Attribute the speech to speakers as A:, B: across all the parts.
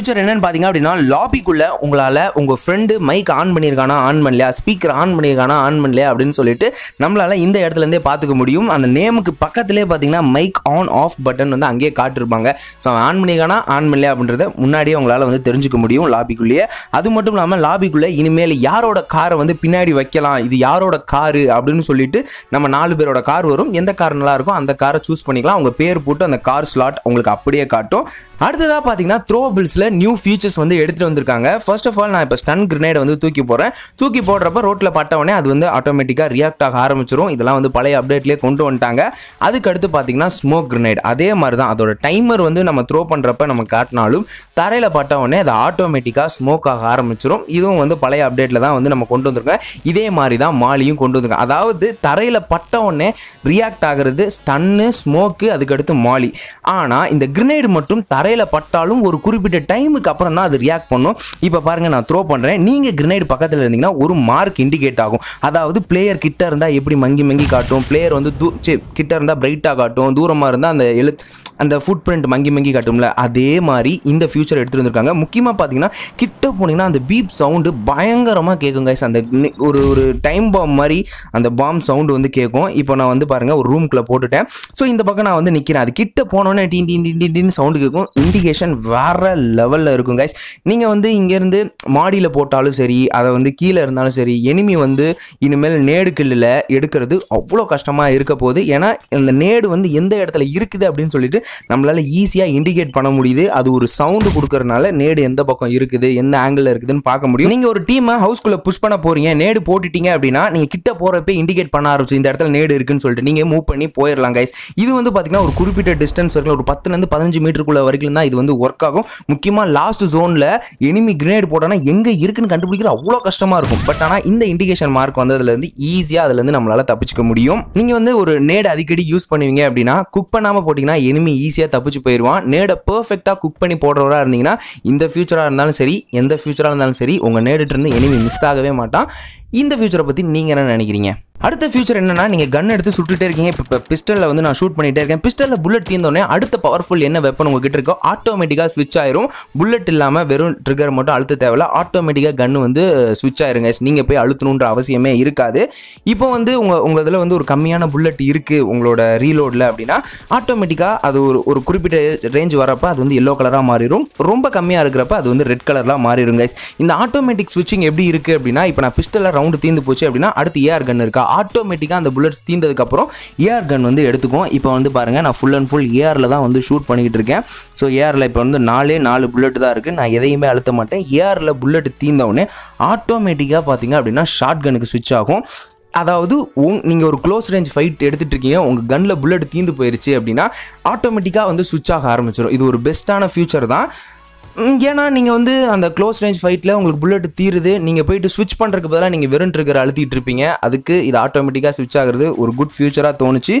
A: future என்னென்னு பார்த்தீங்க அப்படின்னா லாபிக்குள்ளே உங்களால் உங்கள் ஃப்ரெண்டு மைக் ஆன் பண்ணியிருக்கானா ஆன் பண்ணலையா ஸ்பீக்கர் ஆன் பண்ணியிருக்கானா ஆன் பண்ணலையா அப்படின்னு சொல்லிட்டு நம்மளால் இந்த இடத்துலேருந்தே பார்த்துக்க முடியும் அந்த நேமுக்கு பக்கத்துலேயே பார்த்தீங்கன்னா மைக் ஆன் ஆஃப் பட்டன் வந்து அங்கேயே காட்டிருப்பாங்க ஸோ ஆன் பண்ணியிருக்கானா ஆன் பண்ணலையா அப்படின்றத முன்னாடியே உங்களால் வந்து தெரிஞ்சுக்க முடியும் லாபிக்குள்ளேயே அது மட்டும் இல்லாமல் லாபிக்குள்ளே இனிமேல் யாரோட காரை வந்து பின்னாடி வைக்கலாம் இது யாரோட காரு அப்படின்னு சொல்லிட்டு நம்ம நாலு பேரோட கார் வரும் எந்த கார் நல்லா அந்த காரை சூஸ் பண்ணிக்கலாம் அவங்க பேர் போட்டு அந்த கார் ஸ்லாட் உங்களுக்கு அப்படியே காட்டும் அடுத்ததாக பார்த்தீங்கன்னா த்ரோ பில்ஸில் நியூ ஃபீச்சர்ஸ் வந்து எடுத்துகிட்டு வந்திருக்காங்க ஃபர்ஸ்ட் ஆஃப் ஆல் நான் இப்போ ஸ்டன் கிரனேடை வந்து தூக்கி போகிறேன் தூக்கி போடுறப்ப ரோட்டில் பட்டவொடனே அது வந்து ஆட்டோமேட்டிக்காக ரியாக்ட் ஆக ஆரம்பிச்சிடும் இதெல்லாம் வந்து பழைய அப்டேட்லேயே கொண்டு வந்துட்டாங்க அதுக்கடுத்து பார்த்தீங்கன்னா ஸ்மோக் கிரனேட் அதே மாதிரி தான் அதோட டைமர் வந்து நம்ம த்ரோ பண்ணுறப்ப நம்ம காட்டினாலும் தரையில் பட்டவொடனே அது ஆட்டோமேட்டிக்காக ஸ்மோக் ஆக ஆரம்பிச்சிடும் இதுவும் வந்து பழைய அப்டேட்டில் தான் வந்து நம்ம கொண்டு வந்திருக்கோம் இதே மாதிரி தான் மாலியும் கொண்டு வந்திருக்கோம் அதாவது தரையில் பட்ட உடனே ரியாக்ட் ஆகிறது ஸ்டன்னு ஸ்மோக்கு அதுக்கடுத்து மாலி ஆனால் இந்த கிரினேடு மட்டும் தரையில் பட்டாலும் ஒரு குறிப்பிட்ட டைம் டைமுக்கு அப்புறம் தான் அது ரியாக்ட் பண்ணும் இப்போ பாருங்கள் நான் த்ரோ பண்ணுறேன் நீங்கள் கிரனேட் பக்கத்தில் இருந்தீங்கன்னா ஒரு மார்க் இண்டிகேட் ஆகும் அதாவது பிளேயர் கிட்ட இருந்தால் எப்படி மங்கி மங்கி காட்டும் பிளேயர் வந்து தூ கிட்ட இருந்தால் பிரைட்டாக காட்டும் தூரமாக இருந்தால் அந்த எழுத்து அந்த ஃபுட் பிரிண்ட் மங்கி மங்கி காட்டும்ல அதே மாதிரி இந்த ஃபியூச்சர் எடுத்துகிட்டு வந்திருக்காங்க முக்கியமாக பார்த்தீங்கன்னா கிட்ட போனீங்கன்னா அந்த பீப் சவுண்டு பயங்கரமாக கேட்கும் கைஸ் அந்த ஒரு ஒரு டைம் பாம் மாதிரி அந்த பாம் சவுண்டு வந்து கேட்கும் இப்போ நான் வந்து பாருங்கள் ஒரு ரூம்குள்ளே போட்டுட்டேன் ஸோ இந்த பக்கம் நான் வந்து நிற்கிறேன் அது கிட்ட போனோன்னே டீன் டீன் டீன் சவுண்டு கேட்கும் இண்டிகேஷன் வேறு லெவலில் இருக்கும் கைஸ் நீங்கள் வந்து இங்கேருந்து மாடியில் போட்டாலும் சரி அதை வந்து கீழே இருந்தாலும் சரி எனிமி வந்து இனிமேல் நேடு கில்லில் எடுக்கிறது அவ்வளோ கஷ்டமாக இருக்க போகுது ஏன்னா இந்த நேடு வந்து எந்த இடத்துல இருக்குது அப்படின்னு சொல்லிட்டு நம்மளால் ஈஸியாக இண்டிகேட் பண்ண முடியுது அது ஒரு சவுண்டு கொடுக்கறனால நேடு எந்த பக்கம் இருக்குது எந்த ஆங்கிளில் இருக்குதுன்னு பார்க்க முடியும் நீங்கள் ஒரு டீமை ஹவுஸ்க்குள்ளே புஷ் பண்ண போகிறீங்க நேடு போட்டுட்டீங்க அப்படின்னா நீங்கள் கிட்ட போகிறப்ப இண்டிகேட் பண்ண ஆரம்பிச்சு இந்த இடத்துல நேடு இருக்குன்னு சொல்லிட்டு நீங்கள் மூவ் பண்ணி போயிடலாம் கைஸ் இது வந்து பார்த்தீங்கன்னா ஒரு குறிப்பிட்ட டிஸ்டன்ஸ் வரைக்கும் ஒரு பத்துலேருந்து பதினஞ்சு மீட்டருக்குள்ள வரைக்கும் தான் இது வந்து ஒர்க் ஆகும் முக்கியமாக லாஸ்ட் ஜோனில் எனிமி கிரேட் போட்டோன்னா எங்கே இருக்குன்னு கண்டுபிடிக்கிற அவ்வளோ கஷ்டமாக இருக்கும் பட் ஆனால் இந்த இண்டிகேஷன் மார்க் வந்ததுலேருந்து ஈஸியாக அதுலேருந்து நம்மளால் தப்பிச்சிக்க முடியும் நீங்கள் வந்து ஒரு நேடு அடிக்கடி யூஸ் பண்ணுவீங்க அப்படின்னா குக் பண்ணாமல் போட்டிங்கன்னா எனிமி ஈஸியாக தப்பிச்சு போயிடுவான் நேடை பர்ஃபெக்டாக குக் பண்ணி போடுறவராக இருந்தீங்கன்னா இந்த ஃபியூச்சராக இருந்தாலும் சரி எந்த ஃபியூச்சராக இருந்தாலும் சரி உங்கள் இருந்து எனிமி மிஸ் ஆகவே மாட்டான் இந்த ஃபியூச்சரை பற்றி நீங்கள் என்ன நினைக்கிறீங்க அடுத்த ஃபியூச்சர் என்னன்னா நீங்கள் கன் எடுத்து சுட்டுட்டே இருக்கீங்க இப்போ இப்போ பிஸ்டலில் வந்து நான் ஷூட் பண்ணிகிட்டே இருக்கேன் பிஸ்டலில் புல்லட் தீர்ந்தோடனே அடுத்த பவர்ஃபுல் என்ன வெப்பன் உங்ககிட்ட இருக்கோ ஆட்டோமேட்டிக்காக ஸ்விட்ச் ஆயிரும் புல்லட் இல்லாமல் வெறும் ட்ரிகர் மட்டும் அழுத்த தேவையில்ல ஆட்டோமேட்டிக்காக கன் வந்து ஸ்விட்ச் ஆயிருங்க நீங்கள் போய் அழுத்தணுன்ற அவசியமே இருக்காது இப்போ வந்து உங்கள் உங்கள் இதில் வந்து ஒரு கம்மியான புல்லட் இருக்குது உங்களோட ரீலோடில் அப்படின்னா ஆட்டோமேட்டிக்காக அது ஒரு ஒரு குறிப்பிட்ட ரேஞ்ச் வரப்போ அது வந்து எல்லோ கலராக மாறிடும் ரொம்ப கம்மியாக இருக்கிறப்ப அது வந்து ரெட் கலர்லாம் மாறிடும் கைஸ் இந்த ஆட்டோமேட்டிக் ஸ்விட்சிங் எப்படி இருக்குது அப்படின்னா இப்போ நான் பிஸ்டலில் ரவுண்டு தீர்ந்து போச்சு அப்படின்னா அடுத்து ஏஆர் கன் இருக்கா ஆட்டோமேட்டிக்காக அந்த புல்லட்ஸ் தீந்ததுக்கப்புறம் ஏஆர் கன் வந்து எடுத்துக்கும் இப்போ வந்து பாருங்கள் நான் ஃபுல் அண்ட் ஃபுல் ஏஆரில் தான் வந்து ஷூட் பண்ணிக்கிட்டு இருக்கேன் ஸோ ஏஆரில் இப்போ வந்து நாலே நாலு புல்லட் தான் இருக்குது நான் எதையுமே அழுத்த மாட்டேன் ஏஆரில் புல்லட் தீந்தவுடனே ஆட்டோமேட்டிக்காக பார்த்தீங்க அப்படின்னா ஷார்ட் கனுக்கு சுவிட்ச் ஆகும் அதாவது உங் நீங்கள் ஒரு க்ளோஸ் ரேஞ்ச் ஃபைட் எடுத்துகிட்டு இருக்கீங்க உங்கள் கனில் புல்லட் தீந்து போயிடுச்சு அப்படின்னா ஆட்டோமேட்டிக்காக வந்து சுவிட்ச் ஆக ஆரம்பிச்சிடும் இது ஒரு பெஸ்ட்டான ஃபியூச்சர் தான் ஏன்னா நீங்கள் வந்து அந்த க்ளோஸ் ரேஞ்ச் ஃபைட்டில் உங்களுக்கு புல்லட் தீருது நீங்கள் போயிட்டு ஸ்விட்ச் பண்ணுறதுக்கு பதிலாக நீங்கள் வெறும் ட்ரிகர் அழுத்திட்டு இருப்பீங்க அதுக்கு இது ஆட்டோமேட்டிக்காக ஸ்விட்ச் ஆகிறது ஒரு குட் ஃபியூச்சராக தோணுச்சு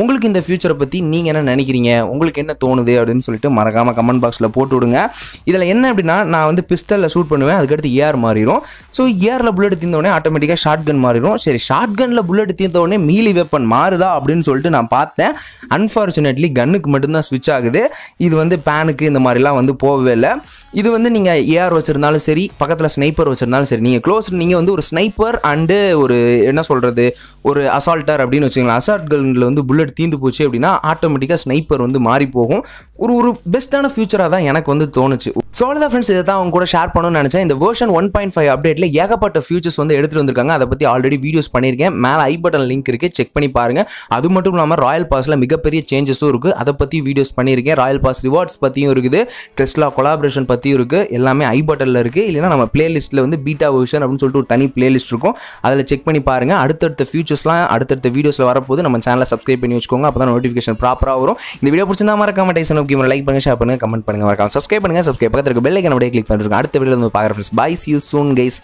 A: உங்களுக்கு இந்த ஃபியூச்சரை பற்றி நீங்கள் என்ன நினைக்கிறீங்க உங்களுக்கு என்ன தோணுது அப்படின்னு சொல்லிட்டு மறக்காமல் கமெண்ட் பாக்ஸில் போட்டு விடுங்க இதில் என்ன அப்படின்னா நான் வந்து பிஸ்டலில் ஷூட் பண்ணுவேன் அதுக்கடுத்து ஏர் மாறிடும் ஸோ ஏரில் புல்லட் தீர்ந்தோடனே ஆட்டோமேட்டிக்காக ஷார்ட் கன் மாறிடும் சரி ஷார்ட் கனில் புல்லட் தீர்ந்தோடனே மீலி வெப்பன் மாறுதா அப்படின்னு சொல்லிட்டு நான் பார்த்தேன் அன்ஃபார்ச்சுனேட்லி கன்னுக்கு மட்டும்தான் ஸ்விட்ச் ஆகுது இது வந்து பேனுக்கு இந்த மாதிரிலாம் வந்து போகவே இல்லை இது வந்து நீங்கள் ஏஆர் வச்சுருந்தாலும் சரி பக்கத்தில் ஸ்னைப்பர் வச்சுருந்தாலும் சரி நீங்கள் க்ளோஸ் நீங்கள் வந்து ஒரு ஸ்னைப்பர் அண்டு ஒரு என்ன சொல்கிறது ஒரு அசால்ட்டர் அப்படின்னு வச்சுக்கலாம் அசால்ட் வந்து புல்லட் தீந்து போச்சு அப்படின்னா ஆட்டோமேட்டிக்காக ஸ்னைப்பர் வந்து மாறி போகும் ஒரு ஒரு பெஸ்ட்டான ஃபியூச்சராக தான் எனக்கு வந்து தோணுச்சு சோழதா ஃப்ரெண்ட்ஸ் இதை தான் அவங்க கூட ஷேர் பண்ணணும்னு நினச்சேன் இந்த வேர்ஷன் ஒன் பாயிண்ட் ஃபைவ் அப்டேட்டில் ஏகப்பட்ட ஃபியூச்சர்ஸ் வந்து எடுத்துகிட்டு வந்திருக்காங்க அதை பற்றி ஆல்ரெடி வீடியோஸ் பண்ணியிருக்கேன் மேலே ஐ பட்டன் லிங்க் இருக்குது செக் பண்ணி பாருங்கள் அது மட்டும் இல்லாமல் ராயல் பாஸில் மிகப்பெரிய சேஞ்சஸும் இருக்குது அதை பற்றி வீடியோஸ் பண்ணியிருக்கேன் ராயல் பாஸ் ரிவார்ட்ஸ் பற்றியும் இருக்குது டெஸ்ட்லா கொலாபரேஷன் கார்பரேஷன் பற்றியும் இருக்குது எல்லாமே ஐ பட்டனில் இருக்குது இல்லைனா நம்ம பிளேலிஸ்ட்டில் வந்து பீட்டா வெர்ஷன் அப்படின்னு சொல்லிட்டு ஒரு தனி பிளேலிஸ்ட் இருக்கும் அதில் செக் பண்ணி பாருங்கள் அடுத்தடுத்த ஃபியூச்சர்ஸ்லாம் அடுத்தடுத்த வீடியோஸில் வரப்போது நம்ம சேனலை சப்ஸ்கிரைப் பண்ணி வச்சுக்கோங்க அப்போ தான் நோட்டிஃபிகேஷன் ப்ராப்பராக வரும் இந்த வீடியோ பிடிச்சிருந்தா மறக்காம டேசன் ஓகே லைக் பண்ணுங்கள் ஷேர் பண்ணுங்கள் கமெண்ட் பண்ணுங்கள் மறக்காம சப்ஸ்கிரைப் பண்ணுங்கள் சப்ஸ்கிரைப் பக்கத்தில் இருக்க பெல் ஐக்கன் அப்படியே கிளிக் பண்ணிருக்கோம் அடுத்த வீடியோ வந்து பார்க்குறேன் friends bye you soon guys